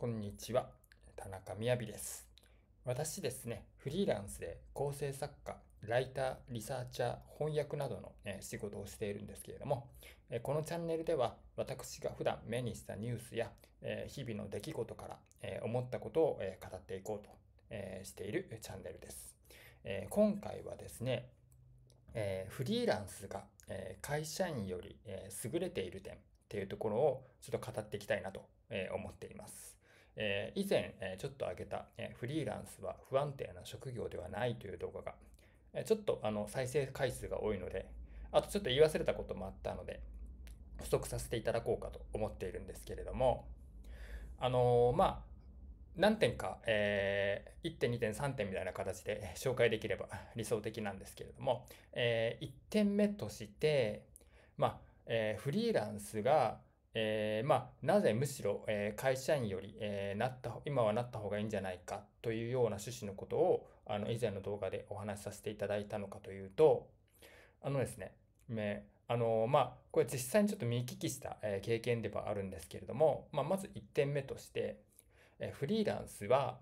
こんにちは。田中みです。私ですね、フリーランスで構成作家、ライター、リサーチャー、翻訳などの、ね、仕事をしているんですけれども、このチャンネルでは私が普段目にしたニュースや日々の出来事から思ったことを語っていこうとしているチャンネルです。今回はですね、フリーランスが会社員より優れている点っていうところをちょっと語っていきたいなと思っています。えー、以前、えちょっと挙げた、えフリーランスは不安定な職業ではないという動画が、えちょっとあの再生回数が多いので、あとちょっと言い忘れたこともあったので、補足させていただこうかと思っているんですけれども、あのー、まあ、何点か、えー、1点、2点、3点みたいな形で紹介できれば 理想的なんですけれども、えー、1点目として、まあ、えー、フリーランスがえー、まあ、なぜむしろ、えー、会社員より、えー、なった、今はなった方がいいんじゃないかというような趣旨のことを、あの、以前の動画でお話しさせていただいたのかというと、あのですね、ねあの、まあ、これ実際にちょっと見聞きした、え経験ではあるんですけれども、まあ、まず1点目として、えフリーランスは、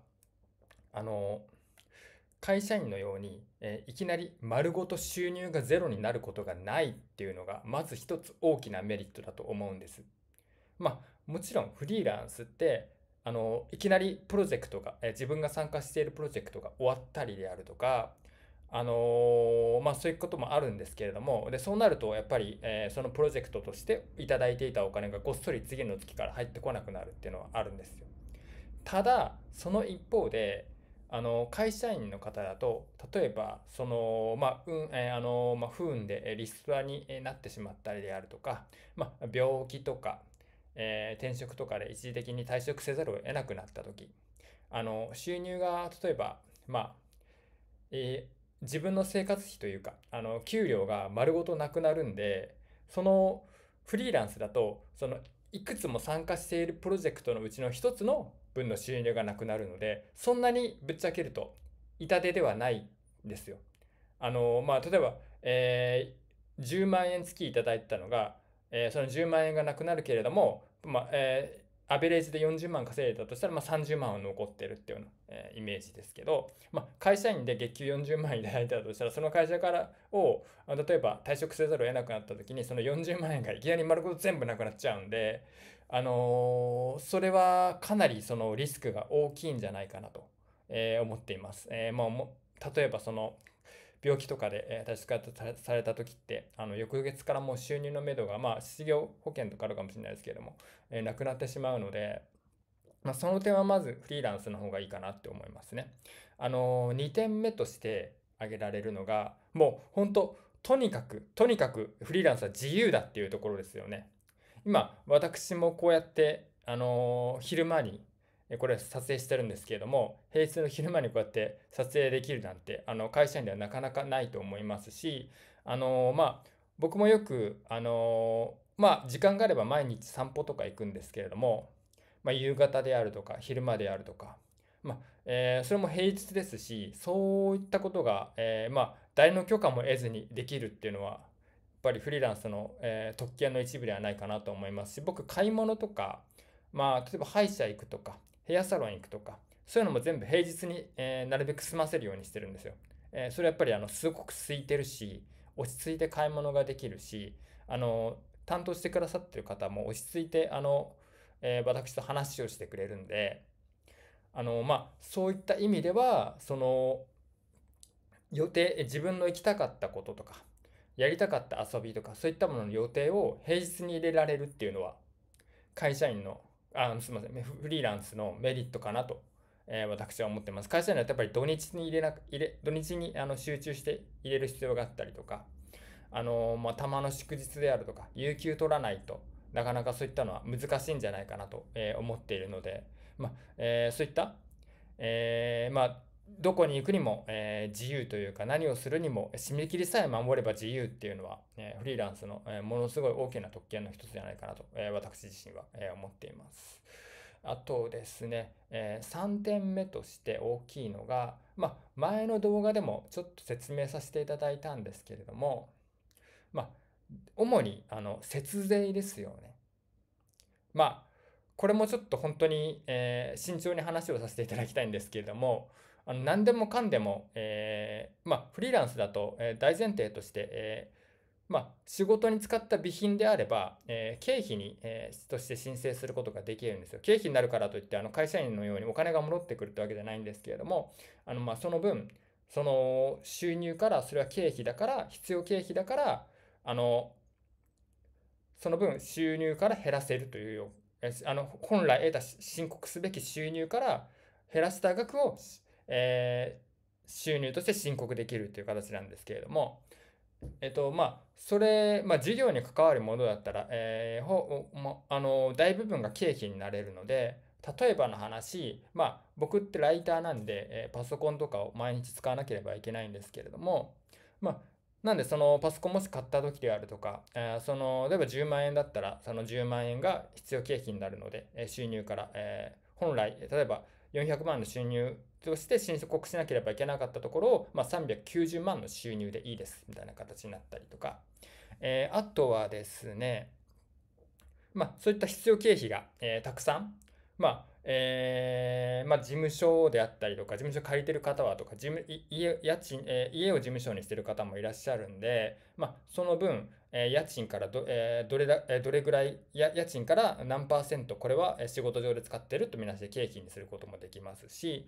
あの、会社員のように、えいきなり丸ごと収入がゼロになることがないっていうのが、まず一つ大きなメリットだと思うんです。まあ、もちろんフリーランスってあのいきなりプロジェクトが、え自分が参加しているプロジェクトが終わったりであるとかあのー、まあ、そういうこともあるんですけれどもでそうなるとやっぱり、えー、そのプロジェクトとしていただいていたお金がごっそり次の月から入ってこなくなるっていうのはあるんですよ。ただその一方であの会社員の方だと例えばその、まあうんえー、あのまあ、不運でリストラになってしまったりであるとか、まあ、病気とかえー、転職とかで一時的に退職せざるを得なくなった時あの収入が例えばまあ、えー、自分の生活費というかあの給料が丸ごとなくなるんでそのフリーランスだとそのいくつも参加しているプロジェクトのうちの一つの分の収入がなくなるのでそんなにぶっちゃけると痛手ではないんですよ。あのまあ、例えば、えー、10万円月いただいたのがえー、その10万円がなくなるけれども、まあえー、アベレージで40万稼いだとしたら、まあ、30万は残ってるっていうような、えー、イメージですけど、まあ、会社員で月給40万いただいたとしたらその会社からを例えば退職せざるを得なくなった時にその40万円がいきなり丸ごと全部なくなっちゃうんで、あのー、それはかなりそのリスクが大きいんじゃないかなと、えー、思っています。えーまあ、例えばその病気とかで、えー、退出された時って、あの、翌月からもう収入のめどが、まあ、失業保険とかあるかもしれないですけども、えー、なくなってしまうので、まあ、その点はまずフリーランスの方がいいかなって思いますね。あのー、2点目として挙げられるのが、もう本当、とにかく、とにかくフリーランスは自由だっていうところですよね。今、私もこうやって、あのー、昼間にこれ撮影してるんですけれども、平日の昼間にこうやって撮影できるなんて、あの、会社員ではなかなかないと思いますし、あの、まあ、僕もよく、あの、まあ、時間があれば毎日散歩とか行くんですけれども、まあ、夕方であるとか、昼間であるとか、まあ、えー、それも平日ですし、そういったことが、えー、まあ、誰の許可も得ずにできるっていうのは、やっぱりフリーランスの、えー、特権の一部ではないかなと思いますし僕買い物とかまあ例えば歯医者行くとかヘアサロン行くとか、そういうのも全部平日に、えー、なるべく済ませるようにしてるんですよ。えー、それやっぱりあのすごく空いてるし、落ち着いて買い物ができるし、あの担当してくださってる方も落ち着いてあの、えー、私と話をしてくれるんで、あのまあ、そういった意味ではその予定自分の行きたかったこととかやりたかった遊びとかそういったものの予定を平日に入れられるっていうのは会社員のあすみません、フリーランスのメリットかなと、えー、私は思ってます。会社にはやっぱり土日に入れな入れ土日にあの集中して入れる必要があったりとか、あのー、まあ、たまの祝日であるとか、有給取らないとなかなかそういったのは難しいんじゃないかなと、えー、思っているので、まあえー、そういった、えーまあ、どこに行くにも、えー、自由というか何をするにも締め切りさえ守れば自由っていうのは、えー、フリーランスの、えー、ものすごい大きな特権の一つじゃないかなと、え私自身は、え思っています。あとですね、え3点目として大きいのが、ま前の動画でもちょっと説明させていただいたんですけれども、まあ、主にあの節税ですよね。まあこれもちょっと本当に、え慎重に話をさせていただきたいんですけれども、あの何でもかんでも、えー、まあ、フリーランスだと、えー、大前提として、えー、まあ、仕事に使った備品であれば、え経費に、えとして申請することができるんですよ。経費になるからといってあの会社員のようにお金が戻ってくるってわけじゃないんですけれどもあの、まあ、その分その収入からそれは経費だから必要経費だからあのその分収入から減らせるというよあの本来得た申告すべき収入から減らした額をえー、収入として申告できるっていう形なんですけれども、えっと、まあ、それ、まあ、事業に関わるものだったら、えー、ほま、あの、大部分が経費になれるので、例えばの話、まあ、僕ってライターなんで、えー、パソコンとかを毎日使わなければいけないんですけれども、まあ、なんで、そのパソコンもし買った時であるとか、えー、その、例えば10万円だったら、その10万円が必要経費になるので、えー、収入から、えー、本来、例えば400万の収入として申告しなければいけなかったところを、まあ、390万の収入でいいですみたいな形になったりとか、えー、あとはですね、まあ、そういった必要経費が、えー、たくさん、まあえー、まあ、事務所であったりとか、事務所借りてる方はとか、事務家家賃、えー、家を事務所にしてる方もいらっしゃるんで、まあ、その分、えー、家賃からどえー、どれだえどれぐらいや、家賃から何パーセント、これは仕事上で使ってるとみなして経費にすることもできますし、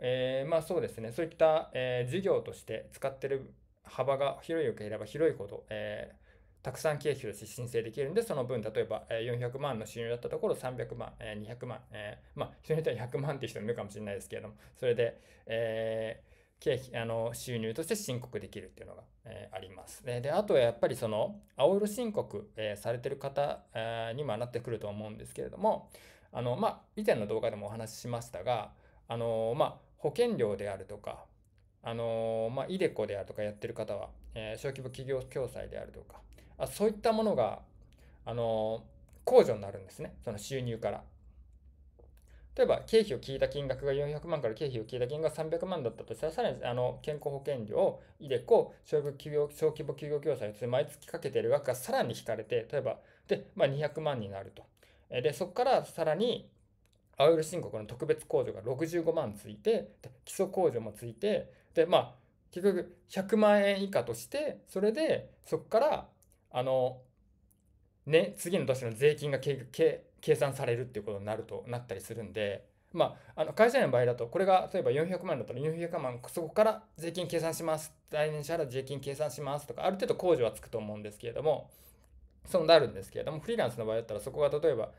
えまあ、そうですね、そういった、え事業として使ってる幅が広いければ広いほど、えーたくさん経費として申請できるんで、その分、例えば400万の収入だったところ300万、200万、えー、まあ、人によっては100万っていう人もいるかもしれないですけれども、それで、えー、経費、あの、収入として申告できるっていうのが、えー、あります。で、あとはやっぱりその、青色申告、えー、されてる方、えー、にもなってくると思うんですけれども、あの、まあ、以前の動画でもお話ししましたが、あの、まあ、保険料であるとか、あの、まあ、イデコであるとかやってる方は、えー、小規模企業共済であるとか、あそういったものが、あの、控除になるんですね。その収入から。例えば、経費を聞いた金額が400万から経費を聞いた金額が300万だったとしたら、さらにあの健康保険料、いでこ、小規模休業共済を毎月かけている額がさらに引かれて、例えば、で、まあ、200万になると。で、そこからさらに、アウル申告の特別控除が65万ついて、基礎控除もついて、で、まあ、結局100万円以下として、それで、そこからあの、ね、次の年の税金が計算されるっていうことになるとなったりするんで、まあ、あの会社員の場合だと、これが例えば400万だったら400万、そこから税金計算します、来年支払う税金計算しますとか、ある程度控除はつくと思うんですけれども、そうなるんですけれども、フリーランスの場合だったら、そこが例えば、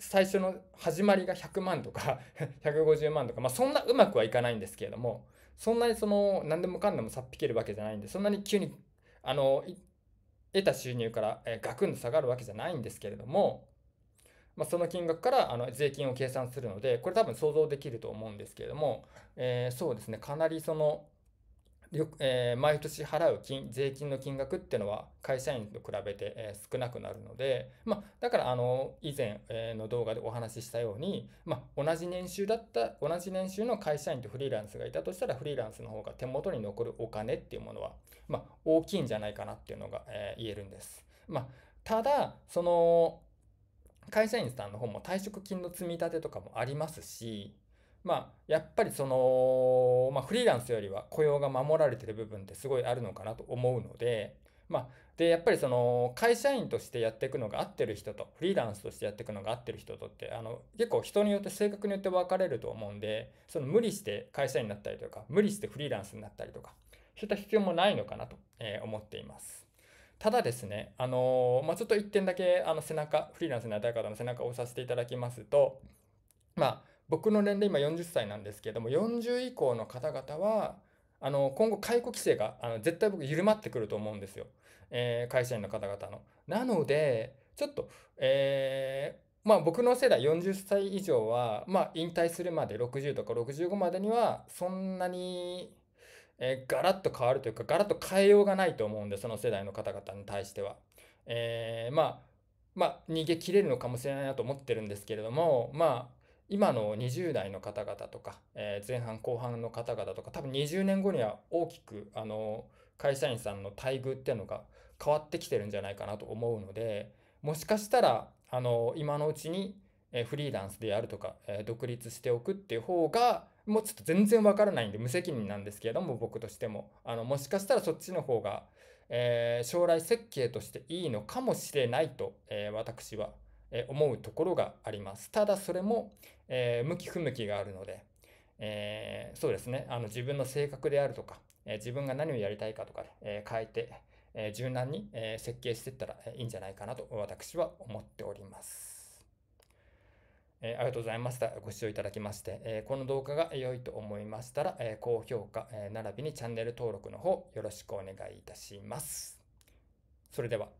最初の始まりが100万とか150 万とか、まあ、そんなうまくはいかないんですけれども、そんなにその何でもかんでもさっ引けるわけじゃないんで、そんなに急にあの得た収入から、えガクンと下がるわけじゃないんですけれども、まあ、その金額からあの税金を計算するので、これ多分想像できると思うんですけれども、えー、そうですね、かなりそのよくえー、毎年払う金税金の金額っていうのは会社員と比べて、えー、少なくなるので、まあ、だからあの以前、えー、の動画でお話ししたように、まあ、同じ年収だった同じ年収の会社員とフリーランスがいたとしたらフリーランスの方が手元に残るお金っていうものは、まあ、大きいんじゃないかなっていうのが、え言えるんです。まあ、ただその会社員さんの方も退職金の積み立てとかもありますしまあ、やっぱりその、まあ、フリーランスよりは雇用が守られてる部分ってすごいあるのかなと思うので、まあ、で、やっぱりその、会社員としてやっていくのが合ってる人と、フリーランスとしてやっていくのが合ってる人とって、あの、結構人によって性格によって分かれると思うんで、その無理して会社員になったりとか、無理してフリーランスになったりとか、そういった必要もないのかなと、え思っています。ただですね、あのまあ、ちょっと1点だけ、あの、背中、フリーランスになりたい方の背中を押させていただきますと、まあ、僕の年齢今40歳なんですけども40以降の方々はあの今後解雇規制があの絶対僕緩まってくると思うんですよ、えー、会社員の方々の。なのでちょっと、えー、まあ、僕の世代40歳以上は、まあ、引退するまで60とか65までにはそんなに、えガラッと変わるというかガラッと変えようがないと思うんでその世代の方々に対しては。まあまあ、逃げ切れるのかもしれないなと思ってるんですけれどもまあ今の20代の方々とか、えー、前半後半の方々とか多分20年後には大きくあの会社員さんの待遇っていうのが変わってきてるんじゃないかなと思うのでもしかしたらあの今のうちにフリーランスでやるとか、えー、独立しておくっていう方がもうちょっと全然わからないんで無責任なんですけれども僕としてもあのもしかしたらそっちの方が、えー、将来設計としていいのかもしれないと、え私はえ思うところがあります。ただそれも、えー、向き不向きがあるので、えー、そうですね、あの自分の性格であるとか、えー、自分が何をやりたいかとかで、え変えて、え柔軟に、え設計していったらいいんじゃないかなと私は思っております。えありがとうございました。ご視聴いただきまして、えこの動画が良いと思いましたら、え高評価、え並びにチャンネル登録の方よろしくお願いいたします。それでは。